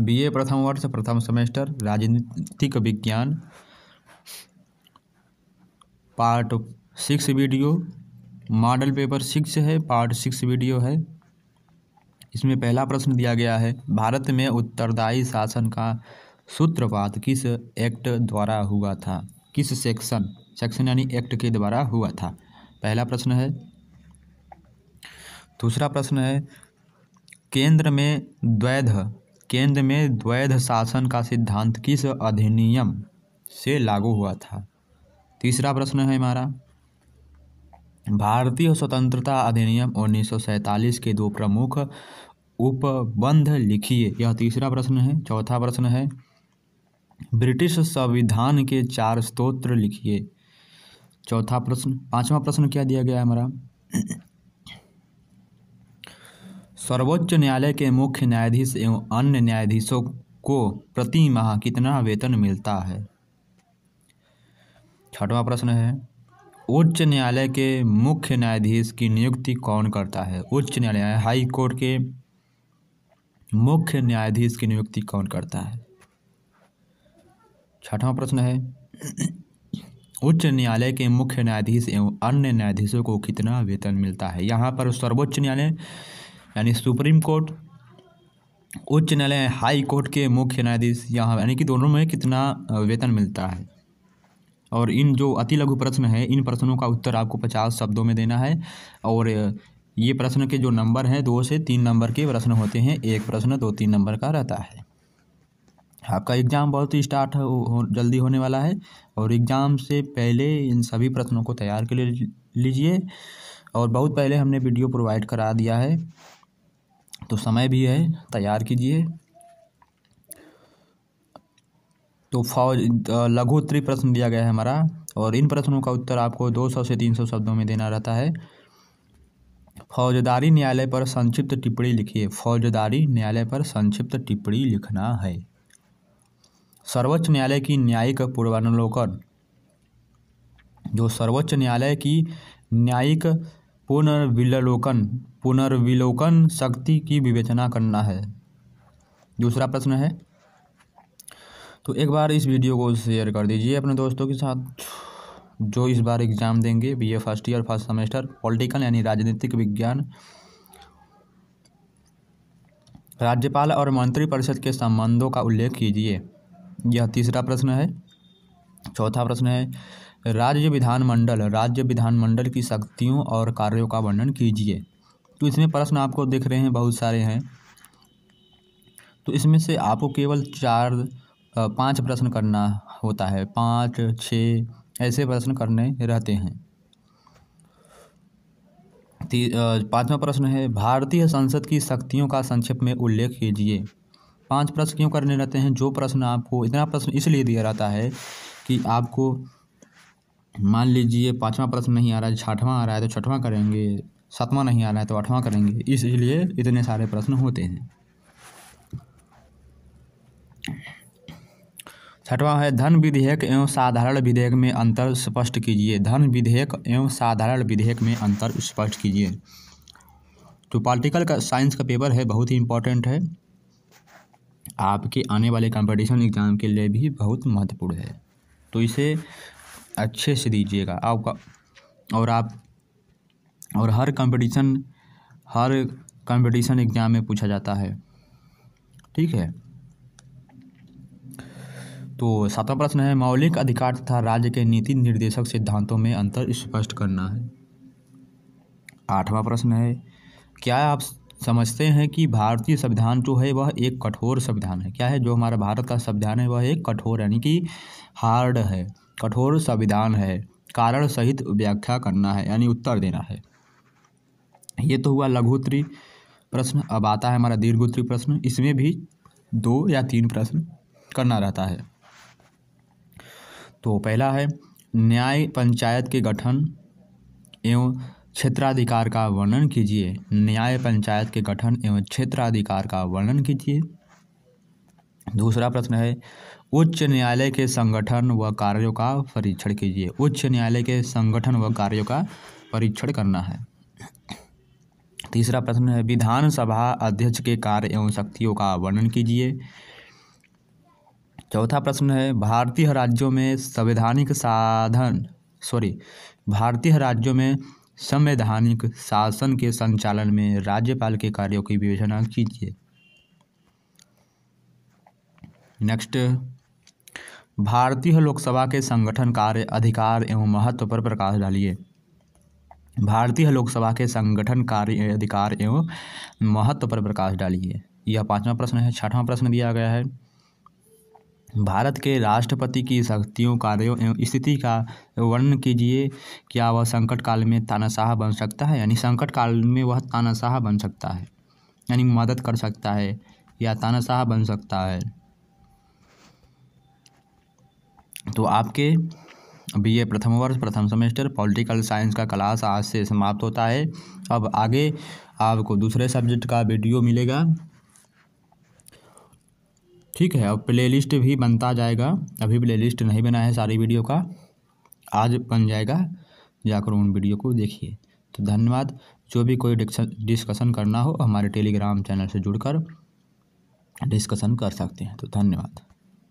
BA प्रथम वर्ष प्रथम सेमेस्टर राजनीतिक विज्ञान part six video model paper six है पार्ट सिक्स वीडियो है इसमें पहला प्रश्न दिया गया है भारत में उत्तरदायी शासन का सूत्रपात किस एक्ट द्वारा हुआ था किस सेक्शन सेक्शन यानी एक्ट के द्वारा हुआ था पहला प्रश्न है दूसरा प्रश्न है केंद्र में द्वैध केंद्र में द्वैध शासन का सिद्धांत किस अधिनियम से लागू हुआ था तीसरा प्रश्न है हमारा भारतीय स्वतंत्रता अधिनियम 1947 के दो प्रमुख उपबंध लिखिए यह तीसरा प्रश्न है चौथा प्रश्न है ब्रिटिश संविधान के चार स्तोत्र लिखिए चौथा प्रश्न पांचवा प्रश्न क्या दिया गया है हमारा सर्वोच्च न्यायालय के मुख्य न्यायाधीश एवं अन्य न्यायाधीशों को प्रति माह कितना वेतन मिलता है छठवां प्रश्न है उच्च न्यायालय के मुख्य न्यायाधीश की नियुक्ति कौन करता है उच्च न्यायालय हाई कोर्ट के मुख्य न्यायाधीश की नियुक्ति कौन करता है छठवां प्रश्न है उच्च न्यायालय के मुख्य न्यायाधीश एवं अन्य न्यायाधीशों को कितना वेतन मिलता है यहाँ पर सर्वोच्च न्यायालय यानी सुप्रीम कोर्ट उच्च न्यायालय हाई कोर्ट के मुख्य न्यायाधीश यहाँ यानी कि दोनों में कितना वेतन मिलता है और इन जो अति लघु प्रश्न है इन प्रश्नों का उत्तर आपको पचास शब्दों में देना है और ये प्रश्न के जो नंबर हैं दो से तीन नंबर के प्रश्न होते हैं एक प्रश्न दो तीन नंबर का रहता है आपका एग्ज़ाम बहुत ही स्टार्ट हो, जल्दी होने वाला है और एग्ज़ाम से पहले इन सभी प्रश्नों को तैयार कर लीजिए और बहुत पहले हमने वीडियो प्रोवाइड करा दिया है तो समय भी है तैयार कीजिए तो फौज लघु उत्तरी प्रश्न दिया गया है हमारा और इन प्रश्नों का उत्तर आपको 200 से 300 शब्दों में देना रहता है फौजदारी न्यायालय पर संक्षिप्त टिप्पणी लिखिए फौजदारी न्यायालय पर संक्षिप्त टिप्पणी लिखना है सर्वोच्च न्यायालय की न्यायिक पूर्वानुलोकन जो सर्वोच्च न्यायालय की न्यायिक पुनर्विलोकन पुनर्विलोकन शक्ति की विवेचना करना है दूसरा प्रश्न है तो एक बार इस वीडियो को शेयर कर दीजिए अपने दोस्तों के साथ जो इस बार एग्ज़ाम देंगे BA first year first semester political यानी राजनीतिक विज्ञान राज्यपाल और मंत्रिपरिषद के संबंधों का उल्लेख कीजिए यह तीसरा प्रश्न है चौथा प्रश्न है राज्य विधानमंडल राज्य विधानमंडल की शक्तियों और कार्यों का वर्णन कीजिए तो इसमें प्रश्न आपको दिख रहे हैं बहुत सारे हैं तो इसमें से आपको केवल चार पांच प्रश्न करना होता है पाँच छः ऐसे प्रश्न करने रहते हैं पांचवा प्रश्न है भारतीय संसद की शक्तियों का संक्षेप में उल्लेख कीजिए पांच प्रश्न क्यों करने रहते हैं जो प्रश्न आपको इतना प्रश्न इसलिए दिया जाता है कि आपको मान लीजिए पाँचवा प्रश्न नहीं आ रहा है छठवां आ रहा है तो छठवां करेंगे सातवां नहीं आ रहा है तो आठवां करेंगे इसलिए इतने सारे प्रश्न होते हैं छठवां है धन विधेयक एवं साधारण विधेयक में अंतर स्पष्ट कीजिए धन विधेयक एवं साधारण विधेयक में अंतर स्पष्ट कीजिए तो पॉलिटिकल का साइंस का पेपर है बहुत ही इम्पोर्टेंट है आपके आने वाले कंपटीशन एग्जाम के लिए भी बहुत महत्वपूर्ण है तो इसे अच्छे से दीजिएगा आपका और आप और हर कंपटीशन हर कंपटीशन एग्ज़ाम में पूछा जाता है ठीक है तो सातवां प्रश्न है मौलिक अधिकार तथा राज्य के नीति निर्देशक सिद्धांतों में अंतर स्पष्ट करना है आठवां प्रश्न है क्या आप समझते हैं कि भारतीय संविधान जो है वह एक कठोर संविधान है क्या है जो हमारा भारत का संविधान है वह एक कठोर यानी कि हार्ड है कठोर संविधान है कारण सहित व्याख्या करना है यानी उत्तर देना है ये तो हुआ लघुत्री प्रश्न अब आता है हमारा दीर्घोत्री प्रश्न इसमें भी दो या तीन प्रश्न करना रहता है तो पहला है न्याय पंचायत के गठन एवं क्षेत्राधिकार का वर्णन कीजिए न्याय पंचायत के गठन एवं क्षेत्राधिकार का वर्णन कीजिए दूसरा प्रश्न है उच्च न्यायालय के संगठन व कार्यों का परीक्षण कीजिए उच्च न्यायालय के संगठन व कार्यों का परीक्षण करना है तीसरा प्रश्न है विधानसभा अध्यक्ष के कार्य एवं शक्तियों का वर्णन कीजिए चौथा प्रश्न है भारतीय राज्यों में संवैधानिक साधन सॉरी भारतीय राज्यों में संवैधानिक शासन के संचालन में राज्यपाल के कार्यों की विवेचना कीजिए नेक्स्ट भारतीय लोकसभा के संगठन कार्य अधिकार एवं महत्व पर प्रकाश डालिए भारतीय लोकसभा के संगठन कार्य अधिकार एवं महत्व पर प्रकाश डालिए यह पांचवा प्रश्न है छठवां प्रश्न दिया गया है भारत के राष्ट्रपति की शक्तियों कार्यों एवं स्थिति का वर्णन कीजिए क्या वह संकट काल में तानाशाह बन सकता है यानी संकट काल में वह तानाशाह बन सकता है यानी मदद कर सकता है या तानाशाह बन सकता है तो आपके बी ए प्रथम वर्ष प्रथम सेमेस्टर पॉलिटिकल साइंस का क्लास आज से समाप्त होता है अब आगे आपको दूसरे सब्जेक्ट का वीडियो मिलेगा ठीक है अब प्लेलिस्ट भी बनता जाएगा अभी प्लेलिस्ट नहीं बना है सारी वीडियो का आज बन जाएगा जाकर उन वीडियो को देखिए तो धन्यवाद जो भी कोई डिस्कशन करना हो हमारे टेलीग्राम चैनल से जुड़कर डिस्कशन कर सकते हैं तो धन्यवाद